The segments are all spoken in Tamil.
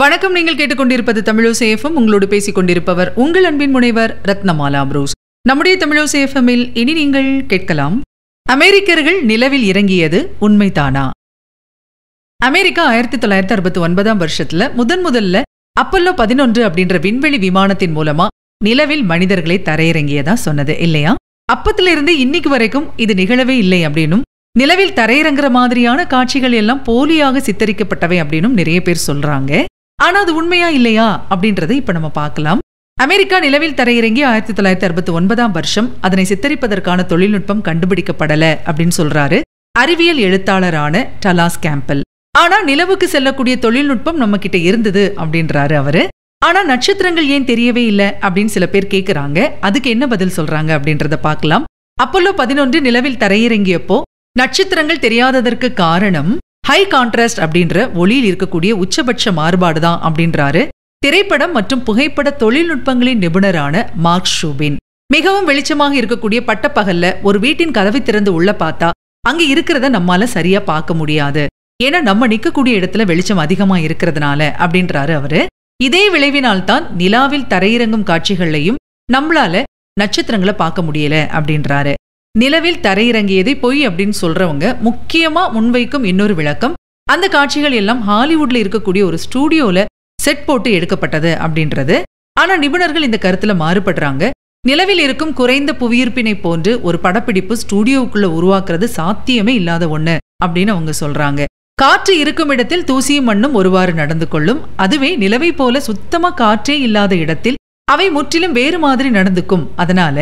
வணக்கம் நீங்கள் கேட்டுக்கொண்டிருப்பது தமிழோசேஃபம் உங்களோடு பேசிக் கொண்டிருப்பவர் உங்கள் அன்பின் முனைவர் ரத்னமாலா புரூஸ் நம்முடைய தமிழோசேஃபமில் இனி நீங்கள் கேட்கலாம் அமெரிக்கர்கள் நிலவில் இறங்கியது உண்மைதானா அமெரிக்கா ஆயிரத்தி தொள்ளாயிரத்தி அறுபத்தி ஒன்பதாம் வருஷத்துல முதன் முதல்ல அப்பல்லோ பதினொன்று அப்படின்ற விண்வெளி விமானத்தின் மூலமா நிலவில் மனிதர்களை தரையிறங்கியதா சொன்னது இல்லையா அப்பத்திலிருந்து இன்னைக்கு வரைக்கும் இது நிகழவே இல்லை அப்படின்னும் நிலவில் தரையிறங்குற மாதிரியான காட்சிகள் எல்லாம் போலியாக சித்தரிக்கப்பட்டவை அப்படின்னும் நிறைய பேர் சொல்றாங்க ஆனால் அது உண்மையா இல்லையா அப்படின்றத இப்போ நம்ம பார்க்கலாம் அமெரிக்கா நிலவில் தரையிறங்கி ஆயிரத்தி தொள்ளாயிரத்தி அறுபத்தி ஒன்பதாம் வருஷம் அதனை சித்தரிப்பதற்கான தொழில்நுட்பம் கண்டுபிடிக்கப்படல அப்படின்னு சொல்றாரு அறிவியல் எழுத்தாளரான டலாஸ் கேம்பல் ஆனா நிலவுக்கு செல்லக்கூடிய தொழில்நுட்பம் நம்ம கிட்ட இருந்தது அப்படின்றாரு அவரு ஆனா நட்சத்திரங்கள் ஏன் தெரியவே இல்லை அப்படின்னு சில பேர் கேட்குறாங்க அதுக்கு என்ன பதில் சொல்றாங்க அப்படின்றத பார்க்கலாம் அப்பல்லோ பதினொன்று நிலவில் தரையிறங்கியப்போ நட்சத்திரங்கள் தெரியாததற்கு காரணம் ஹை கான்ட்ராஸ்ட் அப்படின்ற ஒளியில் இருக்கக்கூடிய உச்சபட்ச மாறுபாடு தான் அப்படின்றாரு திரைப்படம் மற்றும் புகைப்பட தொழில்நுட்பங்களின் நிபுணரான மார்க் ஷூபின் மிகவும் வெளிச்சமாக இருக்கக்கூடிய பட்டப்பகல்ல ஒரு வீட்டின் கதவை திறந்து உள்ள பார்த்தா அங்க இருக்கிறத நம்மால சரியா பார்க்க முடியாது ஏன்னா நம்ம நிக்கக்கூடிய இடத்துல வெளிச்சம் அதிகமா இருக்கிறதுனால அப்படின்றாரு அவரு இதே விளைவினால் தான் நிலாவில் தரையிறங்கும் காட்சிகள்லையும் நம்மளால நட்சத்திரங்களை பார்க்க முடியல அப்படின்றாரு நிலவில் தரையிறங்கியதை பொய் அப்படின்னு சொல்றவங்க முக்கியமா முன்வைக்கும் இன்னொரு விளக்கம் அந்த காட்சிகள் எல்லாம் ஹாலிவுட்ல இருக்கக்கூடிய ஒரு ஸ்டூடியோல செட் போட்டு எடுக்கப்பட்டது அப்படின்றது ஆனா நிபுணர்கள் இந்த கருத்துல மாறுபடுறாங்க நிலவில் இருக்கும் குறைந்த புவியீர்ப்பினை போன்று ஒரு படப்பிடிப்பு ஸ்டூடியோவுக்குள்ள உருவாக்குறது சாத்தியமே இல்லாத ஒண்ணு அப்படின்னு அவங்க சொல்றாங்க காற்று இருக்கும் இடத்தில் தூசியும் மண்ணும் ஒருவாறு நடந்து கொள்ளும் அதுவே நிலவை போல சுத்தமா காற்றே இல்லாத இடத்தில் அவை முற்றிலும் வேறு மாதிரி நடந்துக்கும் அதனால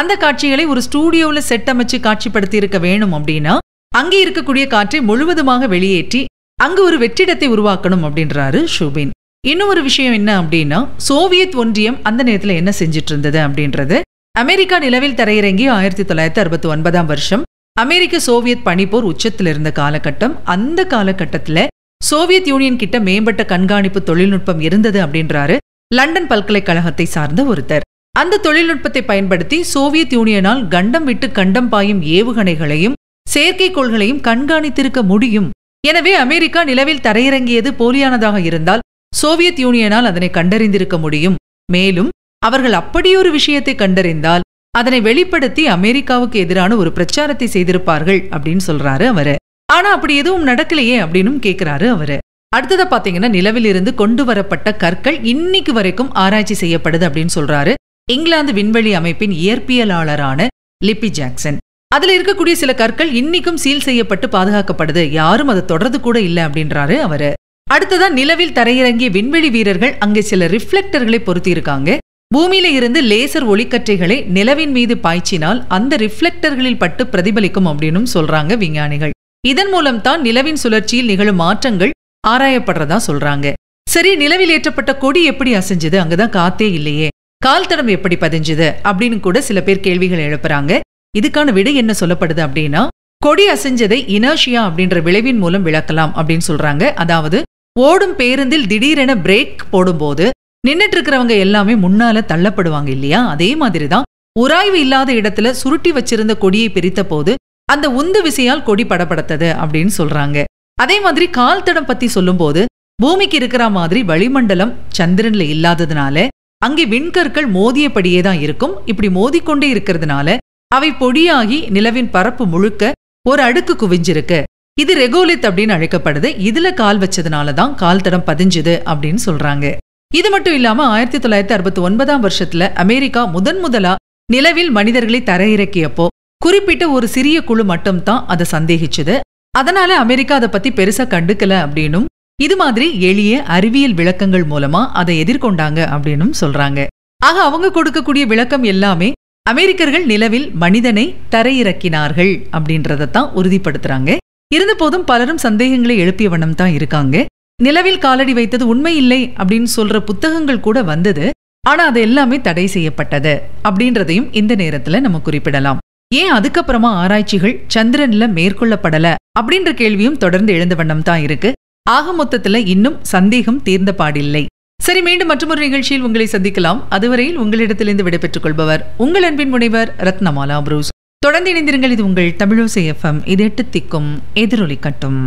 அந்த காட்சிகளை ஒரு ஸ்டூடியோவில் செட் அமைச்சு காட்சிப்படுத்தி இருக்க வேணும் அப்படின்னா அங்கே இருக்கக்கூடிய காற்றை முழுவதுமாக வெளியேற்றி அங்கு ஒரு வெற்றிடத்தை உருவாக்கணும் அப்படின்றாரு ஷூபின் இன்னொரு விஷயம் என்ன அப்படின்னா சோவியத் ஒன்றியம் அந்த நேரத்தில் என்ன செஞ்சிட்டு இருந்தது அப்படின்றது அமெரிக்கா நிலவில் தரையிறங்கி ஆயிரத்தி தொள்ளாயிரத்தி அறுபத்தி ஒன்பதாம் வருஷம் அமெரிக்க சோவியத் பனிப்போர் உச்சத்தில் இருந்த காலகட்டம் அந்த காலகட்டத்தில் சோவியத் யூனியன் கிட்ட மேம்பட்ட கண்காணிப்பு தொழில்நுட்பம் இருந்தது அப்படின்றாரு லண்டன் பல்கலைக்கழகத்தை சார்ந்த ஒருத்தர் அந்த தொழில்நுட்பத்தை பயன்படுத்தி சோவியத் யூனியனால் கண்டம் விட்டு கண்டம் பாயும் ஏவுகணைகளையும் செயற்கைக்கோள்களையும் கண்காணித்திருக்க முடியும் எனவே அமெரிக்கா நிலவில் தரையிறங்கியது போலியானதாக இருந்தால் சோவியத் யூனியனால் அதனை கண்டறிந்திருக்க முடியும் மேலும் அவர்கள் அப்படியொரு விஷயத்தை கண்டறிந்தால் அதனை வெளிப்படுத்தி அமெரிக்காவுக்கு எதிரான ஒரு பிரச்சாரத்தை செய்திருப்பார்கள் அப்படின்னு சொல்றாரு அவரு ஆனா அப்படி எதுவும் நடக்கலையே அப்படின்னு கேட்கிறாரு அவரு அடுத்ததை பாத்தீங்கன்னா நிலவில் இருந்து கொண்டு வரப்பட்ட கற்கள் இன்னைக்கு வரைக்கும் ஆராய்ச்சி செய்யப்படுது அப்படின்னு சொல்றாரு இங்கிலாந்து விண்வெளி அமைப்பின் இயற்பியலாளரான லிப்பி ஜாக்சன் அதுல இருக்கக்கூடிய சில கற்கள் இன்னைக்கும் சீல் செய்யப்பட்டு பாதுகாக்கப்படுது யாரும் அதை தொடர்ந்து கூட இல்லை அப்படின்றாரு அவரு அடுத்ததா நிலவில் தரையிறங்கிய விண்வெளி வீரர்கள் அங்கே சில ரிஃப்ளெக்டர்களை பொருத்தி இருக்காங்க பூமியில இருந்து லேசர் ஒளிக்கற்றைகளை நிலவின் மீது பாய்ச்சினால் அந்த ரிஃப்ளெக்டர்களில் பட்டு பிரதிபலிக்கும் அப்படின்னும் சொல்றாங்க விஞ்ஞானிகள் இதன் மூலம் தான் நிலவின் சுழற்சியில் நிகழும் மாற்றங்கள் ஆராயப்படுறதா சொல்றாங்க சரி நிலவில் ஏற்றப்பட்ட கொடி எப்படி அசைஞ்சது அங்கதான் காத்தே இல்லையே கால் தடம் எப்படி பதிஞ்சுது அப்படின்னு கூட சில பேர் கேள்விகள் எழுப்புறாங்க இதுக்கான விடை என்ன சொல்லப்படுது அப்படின்னா கொடி அசைஞ்சதை இனர்ஷியா அப்படின்ற விளைவின் மூலம் விளக்கலாம் அப்படின்னு சொல்றாங்க அதாவது ஓடும் பேருந்தில் திடீரென பிரேக் போடும்போது நின்றுட்டு இருக்கிறவங்க எல்லாமே முன்னால தள்ளப்படுவாங்க இல்லையா அதே மாதிரிதான் உராய்வு இல்லாத இடத்துல சுருட்டி வச்சிருந்த கொடியை பிரித்த போது அந்த உந்து விசையால் கொடி படப்படுத்தது அப்படின்னு சொல்றாங்க அதே மாதிரி கால் தடம் பத்தி சொல்லும்போது பூமிக்கு இருக்கிற மாதிரி வளிமண்டலம் சந்திரன்ல இல்லாததுனால அங்கே விண்கற்கள் மோதியபடியே தான் இருக்கும் இப்படி மோதிக்கொண்டே இருக்கிறதுனால அவை பொடியாகி நிலவின் பரப்பு முழுக்க ஒரு அடுக்கு குவிஞ்சிருக்கு இது ரெகோலித் அப்படின்னு அழைக்கப்படுது இதுல கால் வச்சதுனால தான் கால் தடம் பதிஞ்சுது அப்படின்னு சொல்றாங்க இது மட்டும் இல்லாம ஆயிரத்தி தொள்ளாயிரத்தி அறுபத்தி ஒன்பதாம் வருஷத்துல அமெரிக்கா முதன் முதலா நிலவில் மனிதர்களை தரையிறக்கியப்போ குறிப்பிட்ட ஒரு சிறிய குழு மட்டும்தான் அதை சந்தேகிச்சது அதனால அமெரிக்கா அதை பத்தி பெருசா கண்டுக்கல அப்படின்னும் இது மாதிரி எளிய அறிவியல் விளக்கங்கள் மூலமா அதை எதிர்கொண்டாங்க அப்படின்னு சொல்றாங்க ஆக அவங்க கொடுக்கக்கூடிய விளக்கம் எல்லாமே அமெரிக்கர்கள் நிலவில் மனிதனை தரையிறக்கினார்கள் அப்படின்றதத்தான் உறுதிப்படுத்துறாங்க இருந்த போதும் பலரும் சந்தேகங்களை எழுப்பிய வண்ணம் தான் இருக்காங்க நிலவில் காலடி வைத்தது உண்மை இல்லை அப்படின்னு சொல்ற புத்தகங்கள் கூட வந்தது ஆனா அது எல்லாமே தடை செய்யப்பட்டது அப்படின்றதையும் இந்த நேரத்துல நம்ம குறிப்பிடலாம் ஏன் அதுக்கப்புறமா ஆராய்ச்சிகள் சந்திரன்ல மேற்கொள்ளப்படல அப்படின்ற கேள்வியும் தொடர்ந்து எழுந்த வண்ணம் தான் இருக்கு ஆக மொத்தத்துல இன்னும் சந்தேகம் தீர்ந்த பாடில்லை சரி மீண்டும் மற்றொரு நிகழ்ச்சியில் உங்களை சந்திக்கலாம் அதுவரையில் உங்களிடத்திலிருந்து விடைபெற்றுக் கொள்பவர் உங்கள் அன்பின் முனைவர் ரத்னமாலா புரூஸ் தொடர்ந்து இணைந்திருங்கள் இது உங்கள் தமிழோசை எஃப்எம் இது எட்டு திக்கும் எதிரொலி கட்டும்